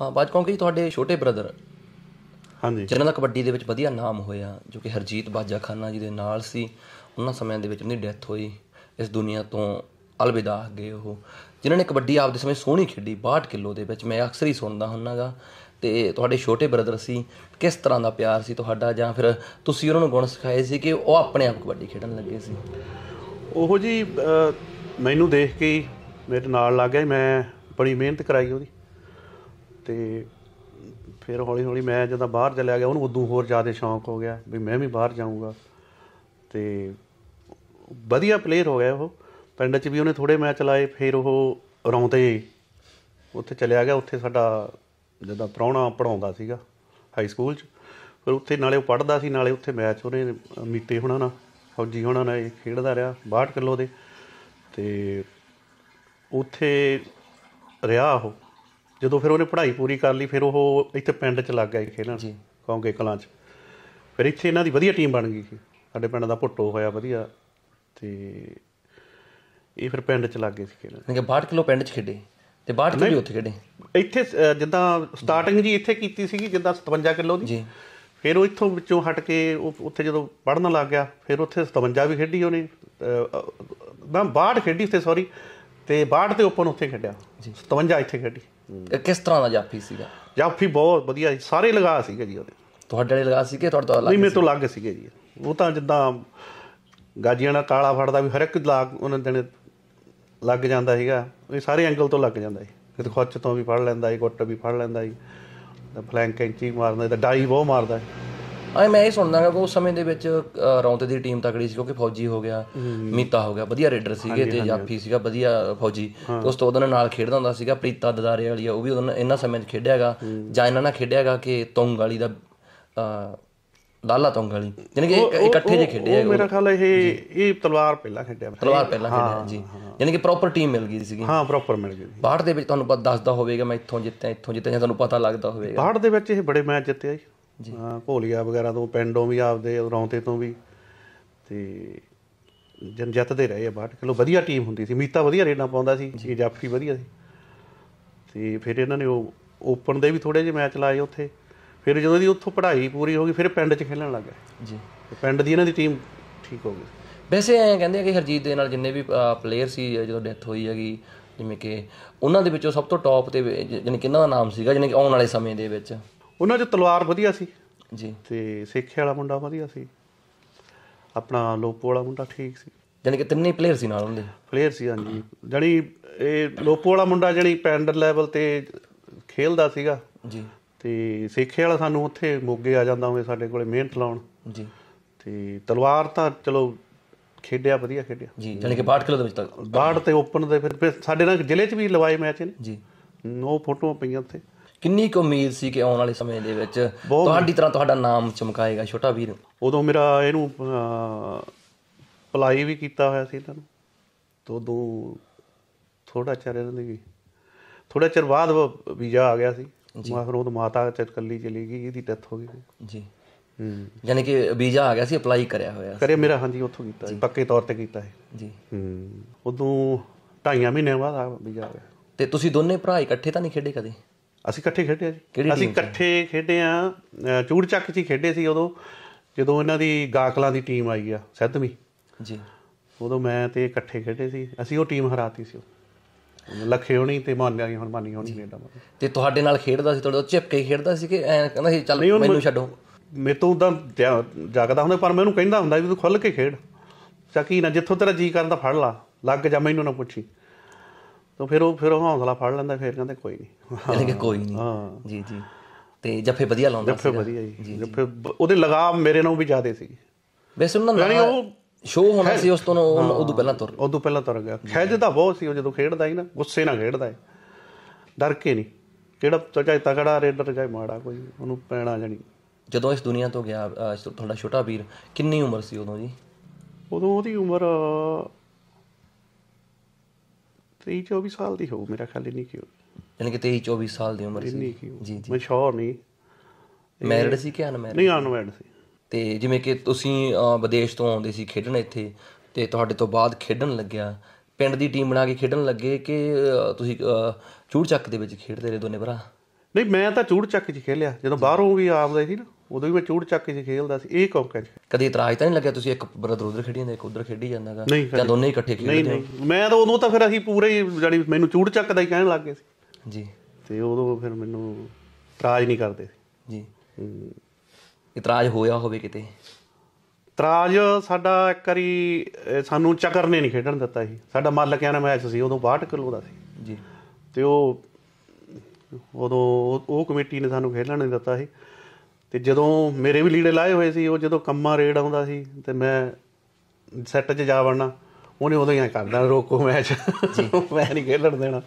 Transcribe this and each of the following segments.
ਹਾਂ ਬਾਜ ਜੀ ਤੁਹਾਡੇ ਛੋਟੇ ਬ੍ਰਦਰ ਹਾਂਜੀ ਜਿਨ੍ਹਾਂ ਦਾ ਕਬੱਡੀ ਦੇ ਵਿੱਚ ਵਧੀਆ ਨਾਮ ਹੋਇਆ ਜੋ ਕਿ ਹਰਜੀਤ ਬਾਜਾ ਖਾਨਾ ਜੀ ਦੇ ਨਾਲ ਸੀ ਉਹਨਾਂ ਸਮਿਆਂ ਦੇ ਵਿੱਚ ਉਹਦੀ ਡੈਥ ਹੋਈ ਇਸ ਦੁਨੀਆ ਤੋਂ ਅਲਵਿਦਾ ਗਏ ਉਹ ਜਿਨ੍ਹਾਂ ਨੇ ਕਬੱਡੀ ਆਪਦੇ ਸਮੇਂ ਸੋਹਣੀ ਖੇਡੀ 62 ਕਿਲੋ ਦੇ ਵਿੱਚ ਮੈਂ ਅਕਸਰ ਹੀ ਸੁਣਦਾ ਹੁੰਨਾਗਾ ਤੇ ਤੁਹਾਡੇ ਛੋਟੇ ਬ੍ਰਦਰ ਸੀ ਕਿਸ ਤਰ੍ਹਾਂ ਦਾ ਪਿਆਰ ਸੀ ਤੁਹਾਡਾ ਜਾਂ ਫਿਰ ਤੁਸੀਂ ਉਹਨਾਂ ਨੂੰ ਗੁਣ ਸਿਖਾਏ ਸੀ ਕਿ ਉਹ ਆਪਣੇ ਆਪ ਕਬੱਡੀ ਖੇਡਣ ਲੱਗੇ ਸੀ ਉਹ ਜੀ ਮੈਨੂੰ ਦੇਖ ਕੇ ਮੇਰੇ ਨਾਲ ਲੱਗ ਗਿਆ ਮੈਂ ਬੜੀ ਮਿਹਨਤ ਕਰਾਈ ਉਹਦੀ ਤੇ ਫਿਰ ਹੌਲੀ ਹੌਲੀ ਮੈਂ ਜਦੋਂ ਬਾਹਰ ਚਲਿਆ ਗਿਆ ਉਹਨੂੰ ਉਦੋਂ ਹੋਰ ਜ਼ਿਆਦਾ ਸ਼ੌਂਕ ਹੋ ਗਿਆ ਵੀ ਮੈਂ ਵੀ ਬਾਹਰ ਜਾਊਂਗਾ ਤੇ ਵਧੀਆ ਪਲੇਅਰ ਹੋ ਗਿਆ ਉਹ ਪਿੰਡ 'ਚ ਵੀ ਉਹਨੇ ਥੋੜੇ ਮੈਚ ਲਾਏ ਫਿਰ ਉਹ ਰੌਂਦੇ ਉੱਥੇ ਚਲਿਆ ਗਿਆ ਉੱਥੇ ਸਾਡਾ ਜਦੋਂ ਪ੍ਰਾਉਣਾ ਪੜਾਉਂਦਾ ਸੀਗਾ ਹਾਈ ਸਕੂਲ 'ਚ ਫਿਰ ਉੱਥੇ ਨਾਲੇ ਉਹ ਪੜਦਾ ਸੀ ਨਾਲੇ ਉੱਥੇ ਮੈਚ ਉਹਨੇ ਮੀਤੇ ਹੋਣਾ ਨਾ ਫੌਜੀ ਹੋਣਾ ਨਾ ਇਹ ਖੇਡਦਾ ਰਿਹਾ 62 ਕਿਲੋ ਦੇ ਤੇ ਉੱਥੇ ਰਿਹਾ ਉਹ ਜਦੋਂ ਫਿਰ ਉਹਨੇ ਪੜ੍ਹਾਈ ਪੂਰੀ ਕਰ ਲਈ ਫਿਰ ਉਹ ਇੱਥੇ ਪਿੰਡ 'ਚ ਲੱਗ ਗਿਆ ਖੇਡਣ ਜੀ ਕੌਂਗੇ ਕਲਾਂ 'ਚ ਫਿਰ ਇੱਥੇ ਇਹਨਾਂ ਦੀ ਵਧੀਆ ਟੀਮ ਬਣ ਗਈ ਸੀ ਸਾਡੇ ਪਿੰਡ ਦਾ ਭੁੱਟੋ ਹੋਇਆ ਵਧੀਆ ਤੇ ਇਹ ਫਿਰ ਪਿੰਡ 'ਚ ਲੱਗ ਗਏ ਸੀ ਖੇਡਣ ਕਿ 62 ਕਿਲੋ ਪਿੰਡ 'ਚ ਖੇਡੇ ਤੇ 62 ਕਿਲੋ ਉੱਥੇ ਖੇਡੇ ਇੱਥੇ ਜਿੱਦਾਂ ਸਟਾਰਟਿੰਗ ਜੀ ਇੱਥੇ ਕੀਤੀ ਸੀਗੀ ਜਿੱਦਾਂ 57 ਕਿਲੋ ਦੀ ਜੀ ਫਿਰ ਉਹ ਇੱਥੋਂ ਵਿੱਚੋਂ ਹਟ ਕੇ ਉੱਥੇ ਜਦੋਂ ਪੜਨ ਲੱਗ ਗਿਆ ਫਿਰ ਉੱਥੇ 57 ਵੀ ਖੇਡੀ ਉਹਨੇ ਮੈਂ 62 ਖੇਡੀ ਉੱਥੇ ਸੌਰੀ ਤੇ 62 ਤੇ ਓਪਨ ਉੱਥੇ ਖੇਡਿਆ 57 ਇੱਥੇ ਖੇਡੀ ਕਿਸ ਤਰ੍ਹਾਂ ਦਾ ਜਾਫੀ ਸੀਗਾ ਜਾਫੀ ਬਹੁਤ ਵਧੀਆ ਸਾਰੇ ਲਗਾ ਸੀਗੇ ਜੀ ਉਹਦੇ ਤੁਹਾਡੇ ਵਾਲੇ ਲਗਾ ਸੀਗੇ ਤੁਹਾਡੇ ਤੋਂ ਨਹੀਂ ਮੇਰੇ ਤੋਂ ਲੱਗ ਸੀਗੇ ਜੀ ਉਹ ਤਾਂ ਜਿੱਦਾਂ ਗਾਜੀਆਂ ਦਾ ਕਾਲਾ ਫੜਦਾ ਵੀ ਹਰ ਇੱਕ ਲਾਗ ਉਹਨਾਂ ਦਿਨ ਲੱਗ ਜਾਂਦਾ ਸੀਗਾ ਇਹ ਸਾਰੇ ਐਂਗਲ ਤੋਂ ਲੱਗ ਜਾਂਦਾ ਸੀ ਕਿਤੇ ਖੁੱਚ ਤੋਂ ਵੀ ਫੜ ਲੈਂਦਾ ਸੀ ਗੁੱਟ ਵੀ ਫੜ ਲੈਂਦਾ ਸੀ ਫਲੈਂਕ ਕੈਂਚੀ ਮਾਰਦਾ ਤਾਂ ਡਾਈ ਬਹੁਤ ਮਾਰਦਾ ਸੀ ਆਏ ਮੈਂ ਇਹ ਸੁਣਦਾ ਹਾਂ ਕਿ ਉਸ ਸਮੇਂ ਦੇ ਵਿੱਚ ਰੌਂਤੇ ਦੀ ਟੀਮ ਤਕੜੀ ਸੀ ਕਿਉਂਕਿ ਫੌਜੀ ਹੋ ਗਿਆ ਮੀਤਾ ਹੋ ਗਿਆ ਵਧੀਆ ਰੇਡਰ ਸੀਗੇ ਤੇ ਜਾਫੀ ਸੀਗਾ ਵਧੀਆ ਫੌਜੀ ਉਸ ਤੋਂ ਉਹਦੇ ਨਾਲ ਖੇਡਦਾ ਹੁੰਦਾ ਸੀਗਾ ਪ੍ਰੀਤਾ ਦਦਾਰੇ ਵਾਲੀ ਆ ਉਹ ਵੀ ਉਹਨਾਂ ਇੰਨਾ ਸਮੇਂ ਤੇ ਖੇਡਿਆਗਾ ਜਾਂ ਇਹਨਾਂ ਨਾਲ ਖੇਡਿਆਗਾ ਕਿ ਤੁੰਗ ਵਾਲੀ ਦਾ ਲਾਲਾ ਤੁੰਗ ਵਾਲੀ ਯਾਨੀ ਕਿ ਇਕੱਠੇ ਜੇ ਖੇਡਿਆ ਮੇਰਾ ਖਿਆਲ ਇਹ ਇਹ ਤਲਵਾਰ ਪਹਿਲਾਂ ਖੇਡਿਆ ਤਲਵਾਰ ਪਹਿਲਾਂ ਖੇਡਿਆ ਜੀ ਯਾਨੀ ਕਿ ਪ੍ਰੋਪਰ ਟੀਮ ਮਿਲ ਗਈ ਸੀਗੀ ਹਾਂ ਪ੍ਰੋਪਰ ਮਿਲ ਗਈ ਬਾਹਰ ਦੇ ਵਿੱਚ ਤੁਹਾਨੂੰ ਪਤਾ ਦੱਸਦਾ ਹੋਵੇਗਾ ਮੈਂ ਇੱਥੋਂ ਜਿੱਤਿਆ ਇੱਥੋਂ ਜਿੱਤਿਆ ਤੁਹਾਨੂੰ ਪਤਾ ਲੱਗਦਾ ਹੋਵੇਗਾ ਬਾਹਰ ਦੇ ਵਿੱਚ ਇਹ ਬੜੇ ਮੈਚ ਜਿੱਤਿਆ ਜੀ ਜੀ ਹਾਂ ਭੋਲੀਆ ਵਗੈਰਾ ਤੋਂ ਪਿੰਡੋਂ ਵੀ ਆਪਦੇ ਰੌਂਤੇ ਤੋਂ ਵੀ ਤੇ ਜਨ ਜਿੱਤਦੇ ਰਹੇ ਆ ਬਾਟ ਕਿਲੋ ਵਧੀਆ ਟੀਮ ਹੁੰਦੀ ਸੀ ਮੀਤਾ ਵਧੀਆ ਰੇਡਾਂ ਪਾਉਂਦਾ ਸੀ ਜੀ ਜਾਫੀ ਵਧੀਆ ਸੀ ਤੇ ਫਿਰ ਇਹਨਾਂ ਨੇ ਉਹ ਓਪਨ ਦੇ ਵੀ ਥੋੜੇ ਜਿਹਾ ਮੈਚ ਲਾਏ ਉੱਥੇ ਫਿਰ ਜਦੋਂ ਦੀ ਉੱਥੋਂ ਪੜ੍ਹਾਈ ਪੂਰੀ ਹੋ ਗਈ ਫਿਰ ਪਿੰਡ 'ਚ ਖੇਲਣ ਲੱਗ ਗਏ ਜੀ ਪਿੰਡ ਦੀ ਇਹਨਾਂ ਦੀ ਟੀਮ ਠੀਕ ਹੋ ਗਈ ਵੈਸੇ ਐਂ ਕਹਿੰਦੇ ਆ ਕਿ ਹਰਜੀਤ ਦੇ ਨਾਲ ਜਿੰਨੇ ਵੀ ਪਲੇਅਰ ਸੀ ਜਦੋਂ ਡੈਥ ਹੋਈ ਹੈਗੀ ਜਿਵੇਂ ਕਿ ਉਹਨਾਂ ਦੇ ਵਿੱਚੋਂ ਸਭ ਤੋਂ ਟੌਪ ਤੇ ਜਾਨੀ ਕਿ ਇਹਨਾਂ ਦਾ ਨਾਮ ਸੀਗਾ ਜਾਨੀ ਕਿ ਆਉਣ ਵਾਲੇ ਸਮੇਂ ਦੇ ਵਿੱਚ ਉਹਨਾਂ 'ਚ ਤਲਵਾਰ ਵਧੀਆ ਸੀ ਜੀ ਤੇ ਸੇਖੇ ਵਾਲਾ ਮੁੰਡਾ ਵਧੀਆ ਸੀ ਆਪਣਾ ਲੋਪੋ ਵਾਲਾ ਮੁੰਡਾ ਠੀਕ ਸੀ ਜਾਨੀ ਕਿ ਤਿੰਨੇ ਪਲੇਅਰ ਸੀ ਨਾਲ ਹੁੰਦੇ ਪਲੇਅਰ ਸੀ ਹਾਂਜੀ ਜਾਨੀ ਇਹ ਲੋਪੋ ਵਾਲਾ ਮੁੰਡਾ ਜਿਹੜੀ ਪੈਂਡਰ ਲੈਵਲ ਤੇ ਖੇਲਦਾ ਸੀਗਾ ਜੀ ਤੇ ਸੇਖੇ ਵਾਲਾ ਸਾਨੂੰ ਉੱਥੇ ਮੋਗੇ ਆ ਜਾਂਦਾ ਹੋਵੇ ਸਾਡੇ ਕੋਲੇ ਮਿਹਨਤ ਲਾਉਣ ਜੀ ਤੇ ਤਲਵਾਰ ਤਾਂ ਚਲੋ ਖੇਡਿਆ ਵਧੀਆ ਖੇਡਿਆ ਜੀ ਜਾਨੀ ਕਿ 62 ਦੇ ਵਿੱਚ ਤੱਕ 62 ਤੇ ਓਪਨ ਦੇ ਫਿਰ ਸਾਡੇ ਨਾਲ ਜ਼ਿਲ੍ਹੇ 'ਚ ਵੀ ਲਵਾਏ ਮੈਚ ਨੇ ਜੀ ਨੋ ਫੋਟੋਆਂ ਪਈਆਂ ਉੱਥੇ ਕਿੰਨੀ ਕੁ ਉਮੀਦ ਸੀ ਕਿ ਆਉਣ ਵਾਲੇ ਸਮੇਂ ਦੇ ਵਿੱਚ ਤੁਹਾਡੀ ਤਰ੍ਹਾਂ ਤੁਹਾਡਾ ਨਾਮ ਚਮਕਾਏਗਾ ਛੋਟਾ ਵੀਰ ਉਦੋਂ ਮੇਰਾ ਇਹਨੂੰ ਅਪਲਾਈ ਵੀ ਕੀਤਾ ਹੋਇਆ ਸੀ ਤੁਹਾਨੂੰ ਤੋਂ ਦੋ ਥੋੜਾ ਚਿਰ ਇਹਨਾਂ ਦੀ ਵੀ ਥੋੜਾ ਚਿਰ ਬਾਅਦ ਵੀਜ਼ਾ ਆ ਗਿਆ ਸੀ ਮੈਂ ਫਿਰ ਉਹ ਮਾਤਾ ਚਿਰ ਕੱਲੀ ਚਲੀ ਗਈ ਇਹਦੀ ਡੈਥ ਹੋ ਗਈ ਜੀ ਹੂੰ ਯਾਨੀ ਕਿ ਵੀਜ਼ਾ ਆ ਗਿਆ ਸੀ ਅਪਲਾਈ ਕਰਿਆ ਹੋਇਆ ਸੀ ਕਰੇ ਮੇਰਾ ਹਾਂਜੀ ਉੱਥੋਂ ਕੀਤਾ ਸੀ ਪੱਕੇ ਤੌਰ ਤੇ ਕੀਤਾ ਹੈ ਜੀ ਹੂੰ ਉਦੋਂ ਢਾਈਆਂ ਮਹੀਨੇ ਬਾਅਦ ਆ ਵੀਜ਼ਾ ਆ ਗਿਆ ਤੇ ਤੁਸੀਂ ਦੋਨੇ ਭਰਾ ਇਕੱਠੇ ਤਾਂ ਨਹੀਂ ਖੇਡੇ ਕਦੇ ਅਸੀਂ ਇਕੱਠੇ ਖੇਡੇ ਜੀ ਅਸੀਂ ਇਕੱਠੇ ਖੇਡੇ ਆ ਚੂੜ ਚੱਕ 'ਚ ਖੇਡੇ ਸੀ ਉਦੋਂ ਜਦੋਂ ਇਹਨਾਂ ਦੀ ਗਾਕਲਾਂ ਦੀ ਟੀਮ ਆਈ ਆ ਸੱਤਵੀਂ ਜੀ ਉਦੋਂ ਮੈਂ ਤੇ ਇਕੱਠੇ ਖੇਡੇ ਸੀ ਅਸੀਂ ਉਹ ਟੀਮ ਹਰਾਤੀ ਸੀ ਲੱਖੇ ਹੋਣੀ ਤੇ ਮਾਨਿਆ ਹੁਣ ਮਾਨੀ ਹੋਣੀ ਕੈਨੇਡਾ ਤੇ ਤੁਹਾਡੇ ਨਾਲ ਖੇਡਦਾ ਸੀ ਤੁਹਾਡੇ ਚਿਪ ਕੇ ਖੇਡਦਾ ਸੀ ਕਿ ਐ ਕਹਿੰਦਾ ਸੀ ਚੱਲ ਮੈਨੂੰ ਛੱਡੋ ਮੇ ਤੋਂ ਤਾਂ ਜਾਗਦਾ ਹੁੰਦਾ ਪਰ ਮੈਨੂੰ ਕਹਿੰਦਾ ਹੁੰਦਾ ਵੀ ਤੂੰ ਖੁੱਲ ਕੇ ਖੇਡ ਚਾਕੀ ਨਾ ਜਿੱਥੋਂ ਤੇਰਾ ਜੀ ਕਰਨ ਦਾ ਫੜ ਲਾ ਲੱਗ ਜਾ ਮੈਨੂੰ ਨਾ ਪੁੱਛੀ ਤਾਂ ਫਿਰ ਉਹ ਫਿਰ ਉਹ ਹੌਸਲਾ ਫੜ ਲੈਂਦਾ ਫਿਰ ਕਹਿੰਦੇ ਕੋਈ ਨਹੀਂ ਯਾਨੀ ਕਿ ਕੋਈ ਨਹੀਂ ਹਾਂ ਜੀ ਜੀ ਤੇ ਜੱਫੇ ਵਧੀਆ ਲਾਉਂਦਾ ਸੀ ਜੱਫੇ ਵਧੀਆ ਜੀ ਜੱਫੇ ਉਹਦੇ ਲਗਾਮ ਮੇਰੇ ਨਾਲੋਂ ਵੀ ਜ਼ਿਆਦਾ ਸੀ ਵੈਸੇ ਉਹਨਾਂ ਦਾ ਯਾਨੀ ਉਹ ਸ਼ੋਅ ਹੋਣਾ ਸੀ ਉਸ ਤੋਂ ਉਹ ਉਦੋਂ ਪਹਿਲਾਂ ਤੁਰ ਉਦੋਂ ਪਹਿਲਾਂ ਤੁਰ ਗਿਆ ਖੈਜ ਤਾਂ ਬਹੁਤ ਸੀ ਉਹ ਜਦੋਂ ਖੇਡਦਾ ਹੀ ਨਾ ਗੁੱਸੇ ਨਾਲ ਖੇਡਦਾ ਹੈ ਡਰ ਕੇ ਨਹੀਂ ਕਿਹੜਾ ਚਾਹੇ ਤਗੜਾ ਰੇਡਰ ਚਾਹੇ ਮਾੜਾ ਕੋਈ ਉਹਨੂੰ ਪੈਣਾ ਜਾਣੀ ਜਦੋਂ ਇਸ ਦੁਨੀਆ ਤੋਂ ਗਿਆ ਤੁਹਾਡਾ ਛੋਟਾ ਵੀਰ ਕਿੰਨੀ ਉਮਰ ਸੀ ਉਦੋਂ ਜੀ ਉਦੋਂ ਉਹਦੀ ਉਮਰ 23 24 ਸਾਲ ਦੀ ਹੋਊ ਮੇਰਾ ਖਿਆਲ ਨਹੀਂ ਕਿਉਂ ਯਾਨੀ ਕਿ 23 24 ਸਾਲ ਦੀ ਉਮਰ ਸੀ ਜੀ ਜੀ ਮੈਂ ਸ਼ੋਰ ਨਹੀਂ ਮੈਰਿਡ ਸੀ ਕਿ ਅਨਮੈਰਿਡ ਨਹੀਂ ਅਨਮੈਰਿਡ ਸੀ ਤੇ ਜਿਵੇਂ ਕਿ ਤੁਸੀਂ ਵਿਦੇਸ਼ ਤੋਂ ਆਉਂਦੇ ਸੀ ਖੇਡਣ ਇੱਥੇ ਤੇ ਤੁਹਾਡੇ ਤੋਂ ਬਾਅਦ ਖੇਡਣ ਲੱਗਿਆ ਪਿੰਡ ਦੀ ਟੀਮ ਬਣਾ ਕੇ ਖੇਡਣ ਲੱਗੇ ਕਿ ਤੁਸੀਂ ਚੂੜ ਚੱਕ ਦੇ ਵਿੱਚ ਖੇਡਦੇ ਰਹੇ ਦੋਨੇ ਭਰਾ ਨਹੀਂ ਮੈਂ ਤਾਂ ਚੂੜ ਚੱਕ 'ਚ ਖੇਲਿਆ ਜਦੋਂ ਬਾਹਰੋਂ ਵੀ ਗਈ ਸੀ ਨਾ ਉਦੋਂ ਵੀ ਮੈਂ ਚੂੜ ਚੱਕ ਕੇ ਖੇਲਦਾ ਸੀ ਇਹ ਕੌਂਕਾ ਜੀ ਕਦੀ ਇਤਰਾਜ ਤਾਂ ਨਹੀਂ ਲੱਗਿਆ ਤੁਸੀਂ ਇੱਕ ਬਰਦਰ ਉਧਰ ਖੇਡੀ ਜਾਂਦਾ ਇੱਕ ਉਧਰ ਖੇਡੀ ਜਾਂਦਾਗਾ ਜਾਂ ਦੋਨੇ ਇਕੱਠੇ ਖੇਡਦੇ ਨਹੀਂ ਨਹੀਂ ਮੈਂ ਤਾਂ ਉਦੋਂ ਤਾਂ ਫਿਰ ਅਸੀਂ ਪੂਰੇ ਜਾਨੀ ਮੈਨੂੰ ਚੂੜ ਚੱਕਦਾ ਹੀ ਕਹਿਣ ਲੱਗ ਗਏ ਸੀ ਜੀ ਤੇ ਉਦੋਂ ਫਿਰ ਮੈਨੂੰ ਇਤਰਾਜ ਨਹੀਂ ਕਰਦੇ ਸੀ ਜੀ ਇਤਰਾਜ ਹੋਇਆ ਹੋਵੇ ਕਿਤੇ ਇਤਰਾਜ ਸਾਡਾ ਇੱਕ ਵਾਰੀ ਸਾਨੂੰ ਚੱਕਰ ਨੇ ਨਹੀਂ ਖੇਡਣ ਦਿੱਤਾ ਸੀ ਸਾਡਾ ਨਾ ਮੈਚ ਸੀ ਉਦੋਂ 62 ਕਿਲੋ ਦਾ ਸੀ ਜੀ ਤੇ ਉਹ ਉਦੋਂ ਉਹ ਕਮੇਟੀ ਨੇ ਸਾਨੂੰ ਖੇਡਣ ਨਹੀਂ ਦਿੱਤਾ ਸੀ ਤੇ ਜਦੋਂ ਮੇਰੇ ਵੀ ਲੀੜੇ ਲਾਏ ਹੋਏ ਸੀ ਉਹ ਜਦੋਂ ਕੰਮਾ ਰੇਡ ਆਉਂਦਾ ਸੀ ਤੇ ਮੈਂ ਸੈੱਟ 'ਚ ਜਾ ਵੜਨਾ ਉਹਨੇ ਉਦੋਂ ਹੀ ਕਰਦਾ ਰੋਕੋ ਮੈਚ ਮੈਂ ਨਹੀਂ ਖੇਡਣ ਦੇਣਾ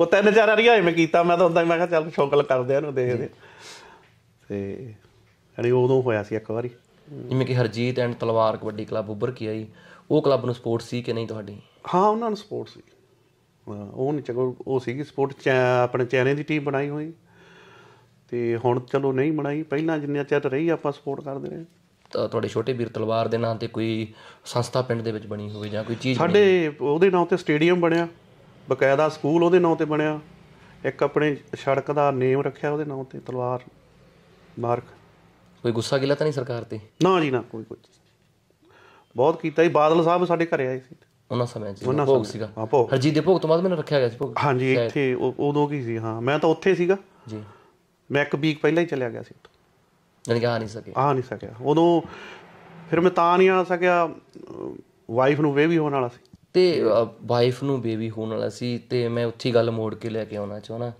ਉਹ ਤਿੰਨ ਚਾਰ ਵਾਰੀ ਆਏ ਮੈਂ ਕੀਤਾ ਮੈਂ ਤਾਂ ਉਦਾਂ ਹੀ ਮੈਂ ਕਿਹਾ ਚੱਲ ਸ਼ੌਕਲ ਕਰਦੇ ਆ ਇਹਨੂੰ ਦੇਖਦੇ ਤੇ ਯਾਨੀ ਉਦੋਂ ਹੋਇਆ ਸੀ ਇੱਕ ਵਾਰੀ ਜਿਵੇਂ ਕਿ ਹਰਜੀਤ ਐਂਡ ਤਲਵਾਰ ਕਬੱਡੀ ਕਲੱਬ ਉੱਭਰ ਕੇ ਆਈ ਉਹ ਕਲੱਬ ਨੂੰ ਸਪੋਰਟ ਸੀ ਕਿ ਨਹੀਂ ਤੁਹਾਡੀ ਹਾਂ ਉਹਨਾਂ ਨੂੰ ਸਪੋਰਟ ਸੀ ਉਹ ਨਹੀਂ ਚਾਹ ਉਹ ਸੀਗੀ ਸਪੋਰਟ ਆਪਣੇ ਚੈਨੇ ਦੀ ਟੀਮ ਬਣਾਈ ਹੋਈ ਤੇ ਹੁਣ ਚਲੋ ਨਹੀਂ ਬਣਾਈ ਪਹਿਲਾਂ ਜਿੰਨੇ ਚਿਰ ਰਹੀ ਆਪਾਂ ਸਪੋਰਟ ਕਰਦੇ ਰਹੇ ਤੁਹਾਡੇ ਛੋਟੇ ਵੀਰ ਤਲਵਾਰ ਦੇ ਨਾਂ ਤੇ ਕੋਈ ਸੰਸਥਾ ਪਿੰਡ ਦੇ ਵਿੱਚ ਬਣੀ ਹੋਵੇ ਜਾਂ ਕੋਈ ਚੀਜ਼ ਸਾਡੇ ਉਹਦੇ ਨਾਂ ਤੇ ਸਟੇਡੀਅਮ ਬਣਿਆ ਬਕਾਇਦਾ ਸਕੂਲ ਉਹਦੇ ਨਾਂ ਤੇ ਬਣਿਆ ਇੱਕ ਆਪਣੇ ਸੜਕ ਦਾ ਨੇਮ ਰੱਖਿਆ ਉਹਦੇ ਨਾਂ ਤੇ ਤਲਵਾਰ ਮਾਰਕ ਕੋਈ ਗੁੱਸਾ ਗਿਲਾ ਤਾਂ ਨਹੀਂ ਸਰਕਾਰ ਤੇ ਨਾ ਜੀ ਨਾ ਕੋਈ ਕੁਝ ਬਹੁਤ ਕੀਤਾ ਜੀ ਬਾਦਲ ਸਾਹਿਬ ਸਾਡੇ ਘਰੇ ਆਏ ਸੀ ਉਹਨਾਂ ਸਮੇਂ ਜੀ ਭੋਗ ਸੀਗਾ ਹਾਂ ਭੋਗ ਹਰਜੀਤ ਦੇ ਭੋਗ ਤੋਂ ਬਾਅਦ ਮੈਨੂੰ ਰੱਖਿਆ ਗਿਆ ਸੀ ਭੋਗ ਹਾਂਜੀ ਇੱਥੇ ਉਦੋਂ ਕੀ ਸੀ ਹਾਂ ਮੈਂ ਤਾਂ ਉੱਥੇ ਸੀਗਾ ਜੀ ਮੈਂ ਇੱਕ ਵੀਕ ਪਹਿਲਾਂ ਹੀ ਚਲਿਆ ਗਿਆ ਸੀ ਯਾਨੀ ਕਿ ਆ ਨਹੀਂ ਸਕਿਆ ਆ ਨਹੀਂ ਸਕਿਆ ਉਦੋਂ ਫਿਰ ਮੈਂ ਤਾਂ ਨਹੀਂ ਆ ਸਕਿਆ ਵਾਈਫ ਨੂੰ ਬੇਬੀ ਹੋਣ ਵਾਲਾ ਸੀ ਤੇ ਵਾਈਫ ਨੂੰ ਬੇਬੀ ਹੋਣ ਵਾਲਾ ਸੀ ਤੇ ਮੈਂ ਉੱਥੇ ਗੱਲ ਮੋੜ ਕੇ ਲੈ ਕੇ ਆਉਣਾ ਚਾਹਣਾ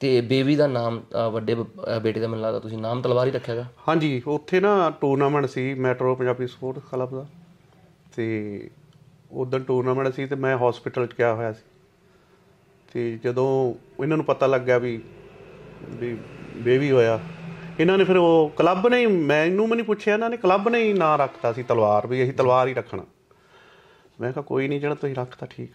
ਤੇ ਬੇਬੀ ਦਾ ਨਾਮ ਵੱਡੇ ਬੇਟੇ ਦਾ ਮਿਲਦਾ ਤੁਸੀਂ ਨਾਮ ਤਲਵਾਰੀ ਰੱਖਿਆਗਾ ਹਾਂਜੀ ਉੱਥੇ ਨਾ ਟੂਰਨਾਮੈਂਟ ਸੀ ਮੈਟਰੋ ਪੰਜਾਬੀ ਸਪੋਰਟ ਕਲੱਬ ਦਾ ਤੇ ਉਦੋਂ ਟੂਰਨਾਮੈਂਟ ਸੀ ਤੇ ਮੈਂ ਹਸਪੀਟਲ 'ਚ ਗਿਆ ਹੋਇਆ ਸੀ ਤੇ ਜਦੋਂ ਇਹਨਾਂ ਨੂੰ ਪਤਾ ਗਿਆ ਵੀ ਵੀ ਬੇਬੀ ਹੋਇਆ ਇਹਨਾਂ ਨੇ ਫਿਰ ਉਹ ਕਲੱਬ ਨੇ ਮੈਨੂੰ ਮੈਨੂੰ ਪੁੱਛਿਆ ਇਹਨਾਂ ਨੇ ਕਲੱਬ ਨੇ ਹੀ ਨਾਂ ਰੱਖਤਾ ਸੀ ਤਲਵਾਰ ਵੀ ਅਸੀਂ ਤਲਵਾਰ ਹੀ ਰੱਖਣਾ ਮੈਂ ਕਿਹਾ ਕੋਈ ਨਹੀਂ ਜਿਹੜਾ ਤੁਸੀਂ ਰੱਖਤਾ ਠੀਕ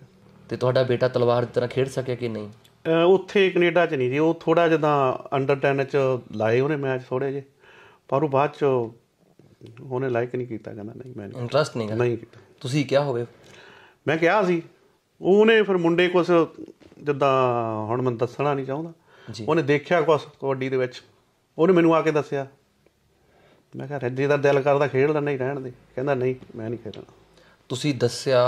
ਤੇ ਤੁਹਾਡਾ ਬੇਟਾ ਤਲਵਾਰ ਦੀ ਤਰ੍ਹਾਂ ਖੇਡ ਸਕਿਆ ਕਿ ਨਹੀਂ ਉੱਥੇ ਕੈਨੇਡਾ ਚ ਨਹੀਂ ਜੀ ਉਹ ਥੋੜਾ ਜਿਹਾ ਅੰਡਰ 10 ਚ ਲਾਏ ਉਹਨੇ ਮੈਚ ਥੋੜੇ ਜੇ ਪਰ ਉਹ ਬਾਅਦ ਚ ਉਹਨੇ ਲਾਈਕ ਨਹੀਂ ਕੀਤਾ ਕਹਿੰਦਾ ਨਹੀਂ ਮੈਂ ਇੰਟਰਸਟ ਨਹੀਂ ਨਹੀਂ ਕੀਤਾ ਤੁਸੀਂ ਕਿਹਾ ਹੋਵੇ ਮੈਂ ਕਿਹਾ ਸੀ ਉਹਨੇ ਫਿਰ ਮੁੰਡੇ ਕੁਝ ਜਿੱਦਾਂ ਹੁਣ ਮੈਂ ਦੱਸਣਾ ਨਹੀਂ ਚਾਹੁੰਦਾ ਉਹਨੇ ਦੇਖਿਆ ਕਬੱਡੀ ਦੇ ਵਿੱਚ ਉਹਨੇ ਮੈਨੂੰ ਆ ਕੇ ਦੱਸਿਆ ਮੈਂ ਕਿਹਾ ਰੱਜੇ ਦਾ ਦਿਲ ਕਰਦਾ ਲੈਣਾ ਨਹੀਂ ਰਹਿਣ ਦੇ ਕਹਿੰਦਾ ਨਹੀਂ ਮੈਂ ਨਹੀਂ ਖੇਡਣਾ ਤੁਸੀਂ ਦੱਸਿਆ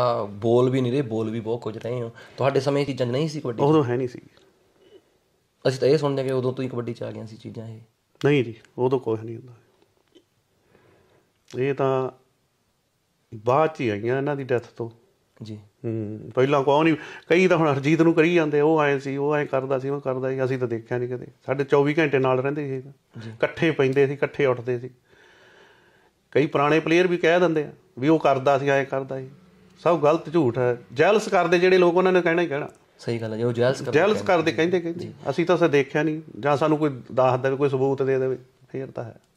ਬੋਲ ਵੀ ਨਹੀਂ ਰਹੇ ਬੋਲ ਵੀ ਬਹੁਤ ਕੁਝ ਰਹੇ ਹੋ ਤੁਹਾਡੇ ਸਮੇਂ ਦੀ ਚੀਜ਼ਾਂ ਨਹੀਂ ਸੀ ਕਬੱਡੀ ਉਦੋਂ ਹੈ ਨਹੀਂ ਸੀ ਅਸੀਂ ਤਾਂ ਇਹ ਸੁਣਦੇ ਕਿ ਉਦੋਂ ਤੋਂ ਹੀ ਕਬੱਡੀ ਚ ਆ ਗਏ ਸੀ ਚੀਜ਼ਾਂ ਇਹ ਨਹੀਂ ਜੀ ਉਦੋਂ ਕੁਝ ਨਹੀਂ ਹੁੰਦਾ ਇਹ ਤਾਂ ਬਾਅਦ ਹੀ ਆਈਆਂ ਇਹਨਾਂ ਦੀ ਡੈਥ ਤੋਂ ਜੀ ਹੂੰ ਪਹਿਲਾਂ ਕੋਈ ਨਹੀਂ ਕਈ ਤਾਂ ਹੁਣ ਹਰਜੀਤ ਨੂੰ ਕਰੀ ਜਾਂਦੇ ਉਹ ਆਏ ਸੀ ਉਹ ਐ ਕਰਦਾ ਸੀ ਉਹ ਕਰਦਾ ਸੀ ਅਸੀਂ ਤਾਂ ਦੇਖਿਆ ਨਹੀਂ ਕਦੇ ਸਾਡੇ 24 ਘੰਟੇ ਨਾਲ ਰਹਿੰਦੇ ਸੀ ਇਕੱਠੇ ਪੈਂਦੇ ਸੀ ਇਕੱਠੇ ਉੱਠਦੇ ਸੀ ਕਈ ਪੁਰਾਣੇ ਪਲੇਅਰ ਵੀ ਕਹਿ ਦਿੰਦੇ ਆ ਵੀ ਉਹ ਕਰਦਾ ਸੀ ਐ ਕਰਦਾ ਸੀ ਸਭ ਗਲਤ ਝੂਠ ਹੈ ਜੈਲਸ ਕਰਦੇ ਜਿਹੜੇ ਲੋਕ ਉਹਨਾਂ ਨੇ ਕਹਿਣਾ ਹੀ ਕਹਿਣਾ ਸਹੀ ਗੱਲ ਹੈ ਜੇ ਉਹ ਜੈਲਸ ਕਰਦੇ ਜੈਲਸ ਕਰਦੇ ਕਹਿੰਦੇ ਕਹਿੰਦੇ ਅਸੀਂ ਤਾਂ ਉਸੇ ਦੇਖਿਆ ਨਹੀਂ ਜਾਂ ਸਾਨੂੰ ਕੋਈ ਦੱਸ ਦੇ ਕੋਈ ਸਬੂਤ ਦੇ ਦੇਵੇ ਫੇਰ ਤਾਂ ਹੈ